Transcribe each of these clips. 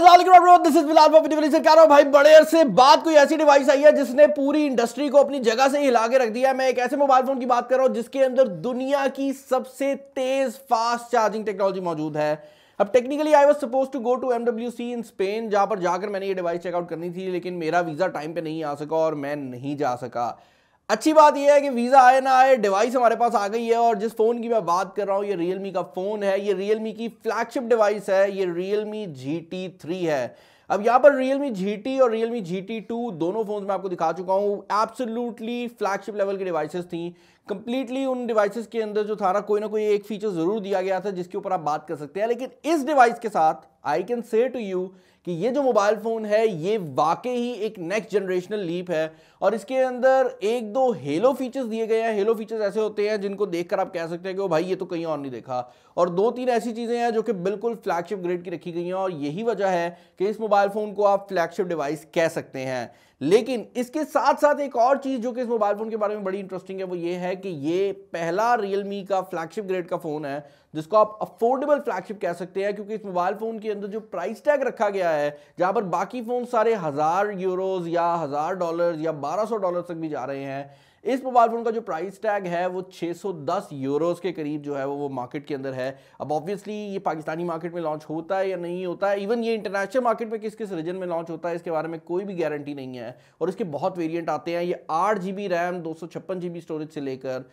भाई बड़े कोई ऐसी डिवाइस आई है जिसने पूरी इंडस्ट्री को अपनी जगह से हिला के रख दिया मैं एक ऐसे मोबाइल फोन की बात कर रहा हूं जिसके अंदर दुनिया की सबसे तेज फास्ट चार्जिंग टेक्नोलॉजी मौजूद है अब technically I was suppose to go to MW C in Spain जहां पर जाकर मैंने ये डिवाइस चेकआउट करनी थी लेकिन मेरा वीज़ा टाइम पे नहीं आ सका और मैं नहीं जा सका अच्छी बात यह है कि वीज़ा आए ना आए डिवाइस हमारे पास आ गई है और जिस फ़ोन की मैं बात कर रहा हूँ ये रियलमी का फ़ोन है ये रियलमी की फ्लैगशिप डिवाइस है ये रियलमी जी टी थ्री है अब यहाँ पर जी GT और टी GT2 दोनों फोन में आपको दिखा चुका हूँ एब्सोल्युटली फ्लैगशिप लेवल की डिवाइसेस थी कंप्लीटली उन डिवाइसेस के अंदर जो था ना कोई ना कोई एक फीचर ज़रूर दिया गया था जिसके ऊपर आप बात कर सकते हैं लेकिन इस डिवाइस के साथ I can say to you कि ये जो मोबाइल फ़ोन है ये वाकई ही एक नेक्स्ट जनरेशनल लीप है और इसके अंदर एक दो हेलो फीचर्स दिए गए हैं हेलो फीचर्स ऐसे होते हैं जिनको देखकर आप कह सकते हैं कि वो भाई ये तो कहीं और नहीं देखा और दो तीन ऐसी चीज़ें हैं जो कि बिल्कुल फ्लैगशिप ग्रेड की रखी गई हैं और यही वजह है कि इस मोबाइल फ़ोन को आप फ्लैगशिप डिवाइस कह सकते हैं लेकिन इसके साथ साथ एक और चीज़ जो कि इस मोबाइल फ़ोन के बारे में बड़ी इंटरेस्टिंग है वो ये है कि ये पहला रियलमी का फ्लैगशिप ग्रेड का फ़ोन है जिसको आप अफोर्डेबल फ्लैगशिप कह सकते हैं क्योंकि इस मोबाइल फ़ोन के अंदर जो प्राइस टैग रखा गया है जहां पर बाकी फ़ोन सारे हज़ार यूरोज़ या हज़ार डॉलर या बारह डॉलर तक भी जा रहे हैं इस मोबाइल फ़ोन का जो प्राइस टैग है वो 610 यूरोस के करीब जो है वो वो मार्केट के अंदर है अब ऑब्वियसली ये पाकिस्तानी मार्केट में लॉन्च होता है या नहीं होता है इवन ये इंटरनेशनल मार्केट में किस किस रीजन में लॉन्च होता है इसके बारे में कोई भी गारंटी नहीं है और इसके बहुत वेरियंट आते हैं ये आठ जी बी रैम दो सौ छप्पन जी बी स्टोरेज से लेकर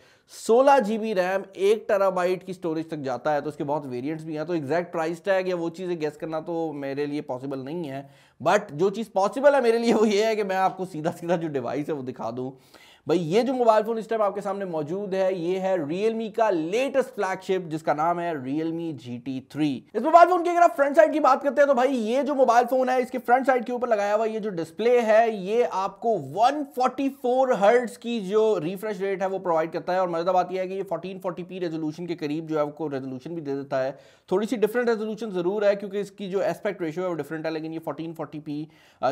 सोलह जी बी रैम एक टराबाइट की स्टोरेज तक जाता है तो इसके बहुत वेरियंट्स भी हैं तो एग्जैक्ट प्राइस टैग या वो चीज़ें गेस करना तो मेरे लिए पॉसिबल नहीं है बट जो चीज़ पॉसिबल है मेरे लिए वो ये है कि मैं आपको सीधा सीधा जो डिवाइस है वो दिखा दूँ भाई ये जो मोबाइल फोन इस टाइम आपके सामने मौजूद है ये है रियलमी का लेटेस्ट फ्लैगशिप जिसका नाम है रियलमी जी टी थ्री इस मोबाइल फोन की अगर आप फ्रंट साइड की बात करते हैं तो भाई ये जो मोबाइल फोन है इसके फ्रंट साइड के ऊपर लगाया हुआ ये जो डिस्प्ले है ये आपको 144 हर्ट्ज की जो रिफ्रेश रेट है वो प्रोवाइड करता है और मजेदार बात यह है कि ये 1440p रेजोल्यूशन के करीब जो है आपको रेजोल्यूशन भी दे देता है थोड़ी सी डिफरेंट रेजोल्यूशन जरूर है क्योंकि इसकी जो एस्पेक्ट रेशियो है वो डिफरेंट है लेकिन ये फोर्टीन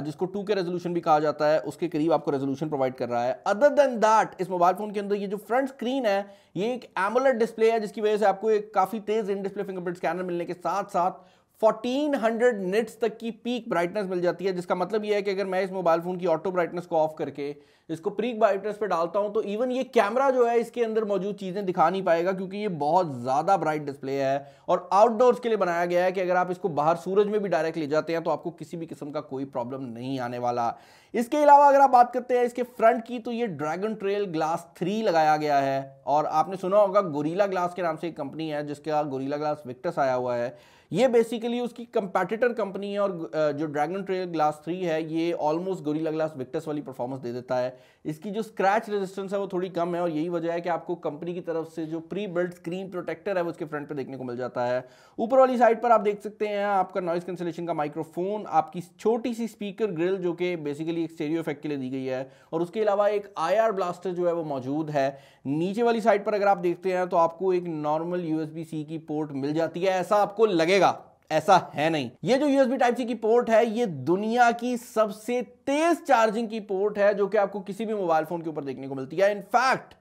जिसको टू के रेजोल्यूशन भी कहा जाता है उसके करीब आपको रेजोल्यूशन प्रोवाइड कर रहा है अदर देन देन दैट इस मोबाइल फोन के अंदर ये जो फ्रंट स्क्रीन है ये एक एमोलेट डिस्प्ले है जिसकी वजह से आपको एक काफी तेज इन डिस्प्ले फिंगरप्रिंट स्कैनर मिलने के साथ साथ 1400 निट्स तक की पीक ब्राइटनेस मिल जाती है जिसका मतलब यह है कि अगर मैं इस मोबाइल फ़ोन की ऑटो ब्राइटनेस को ऑफ करके इसको प्रीक ब्राइटनेस पे डालता हूं तो इवन ये कैमरा जो है इसके अंदर मौजूद चीज़ें दिखा नहीं पाएगा क्योंकि ये बहुत ज़्यादा ब्राइट डिस्प्ले है और आउटडोर्स के लिए बनाया गया है कि अगर आप इसको बाहर सूरज में भी डायरेक्ट ले जाते हैं तो आपको किसी भी किस्म का कोई प्रॉब्लम नहीं आने वाला इसके अलावा अगर आप बात करते हैं इसके फ्रंट की तो ये ड्रैगन ट्रेल ग्लास थ्री लगाया गया है और आपने सुना होगा गोरीला ग्लास के नाम से एक कंपनी है जिसका गोरीला ग्लास विक्टस आया हुआ है ये बेसिकली उसकी कंपेटिटर कंपनी है और जो ड्रैगन ट्रेल ग्लास थ्री है ये ऑलमोस्ट गोरीला ग्लास विक्टस वाली परफॉर्मेंस दे देता है इसकी जो स्क्रैच रेजिस्टेंस है वो थोड़ी कम है और यही वजह है कि आपको कंपनी की तरफ से जो प्री बिल्ड स्क्रीन प्रोटेक्टर है वो उसके फ्रंट पर देखने को मिल जाता है ऊपर वाली साइड पर आप देख सकते हैं आपका नॉइस कैंसिलेशन का माइक्रोफोन आपकी छोटी सी स्पीकर ग्रिल जो कि बेसिकली एक स्टेरियो इफेक्ट के लिए दी गई है और उसके अलावा एक आई ब्लास्टर जो है वो मौजूद है नीचे वाली साइड पर अगर आप देखते हैं तो आपको एक नॉर्मल यूएसबी सी की पोर्ट मिल जाती है ऐसा आपको लगे लगेगा ऐसा है नहीं ये जो यूएसबी टाइप सी की पोर्ट है ये दुनिया की सबसे तेज चार्जिंग की पोर्ट है जो कि आपको किसी भी मोबाइल फोन के ऊपर देखने को मिलती है इनफैक्ट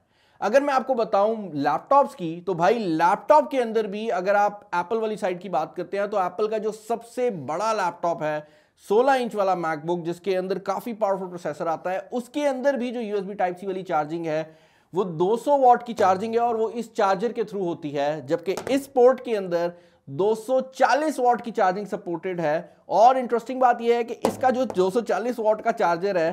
अगर मैं आपको बताऊं लैपटॉप्स की तो भाई लैपटॉप के अंदर भी अगर आप एप्पल वाली साइड की बात करते हैं तो एप्पल का जो सबसे बड़ा लैपटॉप है 16 इंच वाला मैकबुक जिसके अंदर काफी पावरफुल प्रोसेसर आता है उसके अंदर भी जो यूएसबी टाइप सी वाली चार्जिंग है वो 200 वॉट की चार्जिंग है और वो इस चार्जर के थ्रू होती है जबकि इस पोर्ट के अंदर 240 वॉट की चार्जिंग सपोर्टेड है और इंटरेस्टिंग बात यह है कि इसका जो 240 वॉट का चार्जर है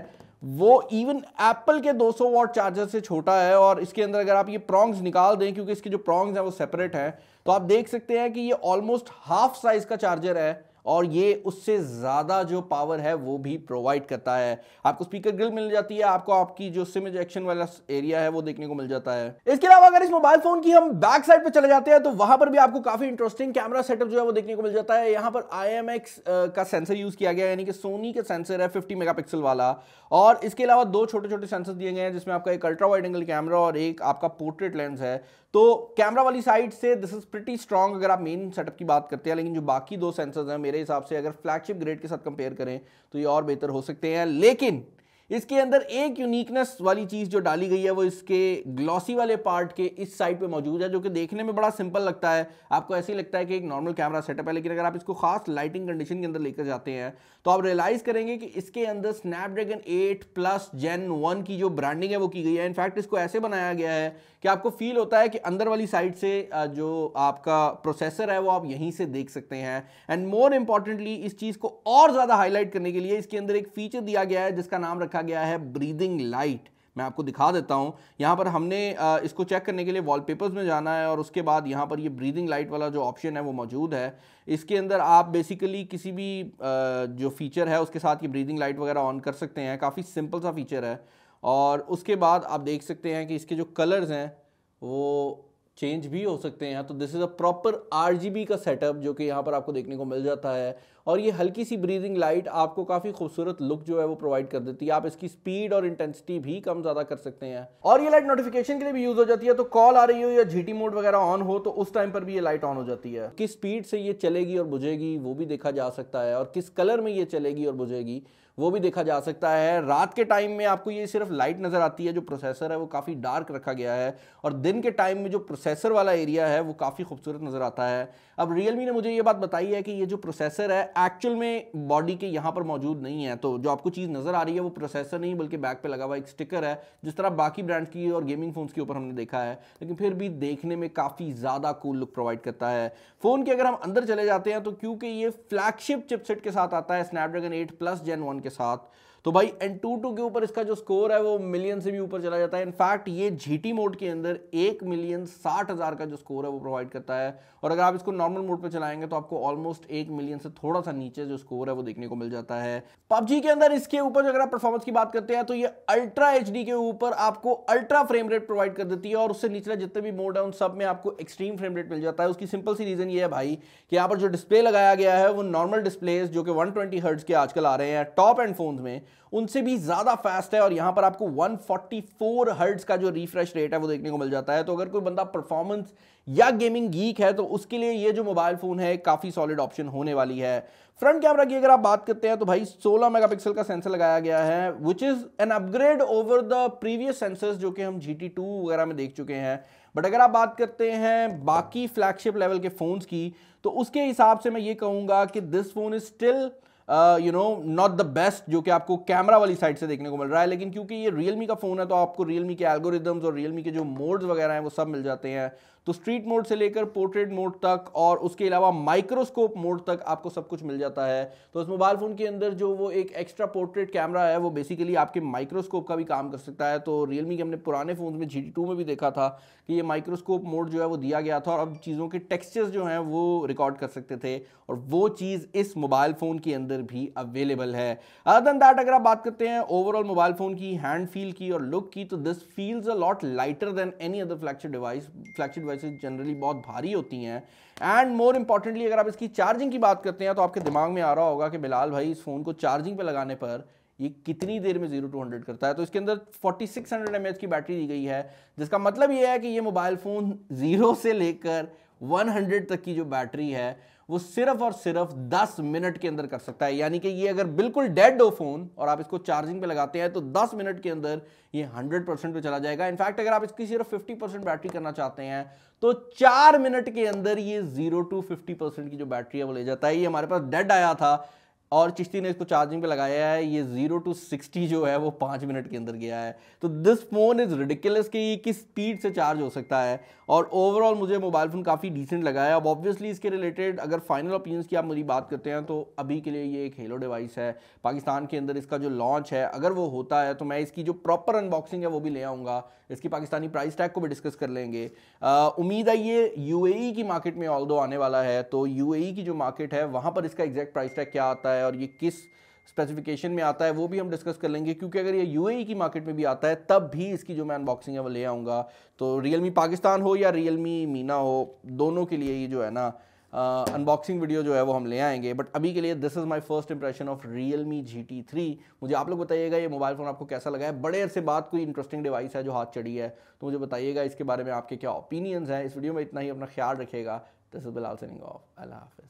वो इवन एप्पल के 200 वॉट चार्जर से छोटा है और इसके अंदर अगर आप ये प्रॉन्ग्स निकाल दें क्योंकि इसके जो प्रॉन्ग्स हैं वो सेपरेट हैं तो आप देख सकते हैं कि ये ऑलमोस्ट हाफ साइज का चार्जर है और ये उससे ज़्यादा जो पावर है वो भी प्रोवाइड करता है आपको स्पीकर ग्रिल मिल जाती है आपको आपकी जो सिम इजेक्शन वाला एरिया है वो देखने को मिल जाता है इसके अलावा अगर इस मोबाइल फोन की हम बैक साइड पर चले जाते हैं तो वहां पर भी आपको काफ़ी इंटरेस्टिंग कैमरा सेटअप जो है वो देखने को मिल जाता है यहाँ पर आई का सेंसर यूज़ किया गया यानी कि सोनी का सेंसर है फिफ्टी मेगा वाला और इसके अलावा दो छोटे छोटे सेंसर दिए गए हैं जिसमें आपका एक अल्ट्रा वाइड एंगल कैमरा और एक आपका पोर्ट्रेट लेंस है तो कैमरा वाली साइड से दिस इज प्रिटी स्ट्रॉन्ग अगर आप मेन सेटअप की बात करते हैं लेकिन जो बाकी दो सेंसर्स हैं मेरे मेरे हिसाब से अगर फ्लैगशिप ग्रेड के साथ कंपेयर करें तो ये और बेहतर हो सकते हैं लेकिन इसके अंदर एक यूनिकनेस वाली चीज़ जो डाली गई है वो इसके ग्लॉसी वाले पार्ट के इस साइड पे मौजूद है जो कि देखने में बड़ा सिंपल लगता है आपको ऐसे ही लगता है कि एक नॉर्मल कैमरा सेटअप है लेकिन अगर आप इसको खास लाइटिंग कंडीशन के अंदर लेकर जाते हैं तो आप रियलाइज़ करेंगे कि इसके अंदर Snapdragon eight plus gen one की जो ब्रांडिंग है वो की गई है इनफैक्ट इसको ऐसे बनाया गया है कि आपको फील होता है कि अंदर वाली साइड से जो आपका प्रोसेसर है वो आप यहीं से देख सकते हैं एंड मोर इंपॉर्टेंटली इस चीज़ को और ज़्यादा हाईलाइट करने के लिए इसके अंदर एक फीचर दिया गया है जिसका नाम रखा रखा गया है ब्रीदिंग लाइट मैं आपको दिखा देता हूं यहां पर हमने इसको चेक करने के लिए वॉलपेपर्स में जाना है और उसके बाद यहां पर ये ब्रीदिंग लाइट वाला जो ऑप्शन है वो मौजूद है इसके अंदर आप बेसिकली किसी भी जो फीचर है उसके साथ ये ब्रीदिंग लाइट वगैरह ऑन कर सकते हैं काफ़ी सिंपल सा फीचर है और उसके बाद आप देख सकते हैं कि इसके जो कलर्स हैं वो चेंज भी हो सकते हैं तो दिस इज़ अ प्रॉपर आर का सेटअप जो कि यहाँ पर आपको देखने को मिल जाता है और ये हल्की सी ब्रीदिंग लाइट आपको काफ़ी खूबसूरत लुक जो है वो प्रोवाइड कर देती है आप इसकी स्पीड और इंटेंसिटी भी कम ज़्यादा कर सकते हैं और ये लाइट नोटिफिकेशन के लिए भी यूज़ हो जाती है तो कॉल आ रही हो या जीटी मोड वगैरह ऑन हो तो उस टाइम पर भी ये लाइट ऑन हो जाती है किस स्पीड से ये चलेगी और बुझेगी वो भी देखा जा सकता है और किस कलर में ये चलेगी और बुझेगी वो भी देखा जा सकता है रात के टाइम में आपको ये सिर्फ लाइट नज़र आती है जो प्रोसेसर है वो काफ़ी डार्क रखा गया है और दिन के टाइम में जो प्रोसेसर वाला एरिया है वो काफ़ी खूबसूरत नज़र आता है अब रियलमी ने मुझे ये बात बताई है कि ये जो प्रोसेसर है एक्चुअल में बॉडी के यहाँ पर मौजूद नहीं है तो जो आपको चीज़ नज़र आ रही है वो प्रोसेसर नहीं बल्कि बैक पर लगा हुआ एक स्टिकर है जिस तरह बाकी ब्रांड की और गेमिंग फोन के ऊपर हमने देखा है लेकिन फिर भी देखने में काफ़ी ज़्यादा कूल लुक प्रोवाइड करता है फ़ोन के अगर हम अंदर चले जाते हैं तो क्योंकि ये फ्लैगशिप चिपसेट के साथ आता है Snapdragon eight plus gen one के साथ तो भाई एन टू टू के ऊपर इसका जो स्कोर है वो मिलियन से भी ऊपर चला जाता है इनफैक्ट ये जीटी मोड के अंदर एक मिलियन साठ हज़ार का जो स्कोर है वो प्रोवाइड करता है और अगर आप इसको नॉर्मल मोड पर चलाएंगे तो आपको ऑलमोस्ट एक मिलियन से थोड़ा सा नीचे जो स्कोर है वो देखने को मिल जाता है पबजी के अंदर इसके ऊपर अगर आप परफॉर्मेंस की बात करते हैं तो ये अल्ट्रा एच के ऊपर आपको अल्ट्रा फ्रेम रेट प्रोवाइड कर देती है और उससे नीचे जितने भी मोड है उन सब में आपको एक्सट्रीम फ्रेम रेट मिल जाता है उसकी सिंपल सी रीज़न ये है भाई कि यहाँ पर जो डिस्प्ले लगाया गया है वो नॉर्मल डिस्प्लेज जो कि वन ट्वेंटी के आजकल आ रहे हैं टॉप एंड फोन में उनसे भी ज़्यादा फास्ट है और यहां पर आपको 144 फोर्टी का जो रिफ्रेश रेट है वो देखने को मिल जाता है तो अगर कोई बंदा परफॉर्मेंस या गेमिंग गीक है तो उसके लिए ये जो मोबाइल फ़ोन है काफ़ी सॉलिड ऑप्शन होने वाली है फ्रंट कैमरा की अगर आप बात करते हैं तो भाई 16 मेगापिक्सल का सेंसर लगाया गया है which is an upgrade over the previous sensors जो कि हम जी वगैरह में देख चुके हैं बट अगर आप बात करते हैं बाकी फ्लैगशिप लेवल के फ़ोन्स की तो उसके हिसाब से मैं ये कहूंगा कि this phone is still you know not the best जो कि आपको कैमरा वाली साइड से देखने को मिल रहा है लेकिन क्योंकि ये रियलमी का फ़ोन है तो आपको रियलमी के एल्गोरिदम्स और रियलमी के जो मोड्स वगैरह हैं वो सब मिल जाते हैं तो स्ट्रीट मोड से लेकर पोर्ट्रेट मोड तक और उसके अलावा माइक्रोस्कोप मोड तक आपको सब कुछ मिल जाता है तो इस मोबाइल फ़ोन के अंदर जो वो एक एक्स्ट्रा पोर्ट्रेट कैमरा है वो बेसिकली आपके माइक्रोस्कोप का भी काम कर सकता है तो रियलमी के हमने पुराने फ़ोन में जी में भी देखा था कि ये माइक्रोस्कोप मोड जो है वो दिया गया था और अब चीज़ों के टेक्स्चर्स जो हैं वो रिकॉर्ड कर सकते थे और वो चीज़ इस मोबाइल फ़ोन के अंदर अंदर भी अवेलेबल है अदर दैट अगर आप बात करते हैं ओवरऑल मोबाइल फ़ोन की हैंड फील की और लुक की तो this feels a lot lighter than any other flagship device flagship devices generally बहुत भारी होती हैं एंड मोर इंपॉर्टेंटली अगर आप इसकी चार्जिंग की बात करते हैं तो आपके दिमाग में आ रहा होगा कि बिलाल भाई इस फ़ोन को चार्जिंग पे लगाने पर ये कितनी देर में जीरो टू हंड्रेड करता है तो इसके अंदर फोर्टी सिक्स हंड्रेड एम की बैटरी दी गई है जिसका मतलब ये है कि ये मोबाइल फ़ोन ज़ीरो से लेकर वन हंड्रेड तक की जो बैटरी है वो सिर्फ और सिर्फ 10 मिनट के अंदर कर सकता है यानी कि ये अगर बिल्कुल डेड हो फोन और आप इसको चार्जिंग पे लगाते हैं तो 10 मिनट के अंदर ये 100 परसेंट पर चला जाएगा इनफैक्ट अगर आप इसकी सिर्फ 50 परसेंट बैटरी करना चाहते हैं तो चार मिनट के अंदर ये जीरो टू फिफ्टी परसेंट की जो बैटरी है वो ले जाता है ये हमारे पास डेड आया था और चिश्ती ने इसको चार्जिंग पे लगाया है ये जीरो टू सिक्सटी जो है वो पाँच मिनट के अंदर गया है तो दिस फ़ोन इज़ रिडिकुलस कि ये किस स्पीड से चार्ज हो सकता है और ओवरऑल मुझे मोबाइल फ़ोन काफ़ी डिसेंट लगा है अब ऑब्वियसली इसके रिलेटेड अगर फाइनल ओपिनियंस की आप मेरी बात करते हैं तो अभी के लिए ये एक हेलो डिवाइस है पाकिस्तान के अंदर इसका जो लॉन्च है अगर वो होता है तो मैं इसकी जो प्रॉपर अनबॉक्सिंग है वो भी ले आऊँगा इसकी पाकिस्तानी प्राइस टैग को भी डिस्कस कर लेंगे उम्मीद है ये यू e की मार्केट में ऑल आने वाला है तो यू e की जो मार्केट है वहाँ पर इसका एग्जैक्ट प्राइस टैग क्या आता है है और ये किस स्पेसिफिकेशन में आता है वो भी हम डिस्कस कर लेंगे क्योंकि अगर ये यू e की मार्केट में भी आता है तब भी इसकी जो मैं अनबॉक्सिंग है वो ले आऊँगा तो रियल पाकिस्तान हो या रियल मीना हो दोनों के लिए ये जो है ना अनबॉक्सिंग uh, वीडियो जो है वो हम ले आएंगे बट अभी के लिए this is my first impression of realme G T three मुझे आप लोग बताइएगा ये मोबाइल फ़ोन आपको कैसा लगा है बड़े अरसे बाद कोई इंटरेस्टिंग डिवाइस है जो हाथ चढ़ी है तो मुझे बताइएगा इसके बारे में आपके क्या ओपिनियंस हैं इस वीडियो में इतना ही अपना ख्याल रखेगा this is Bilal signing off अल्लाह हाफ़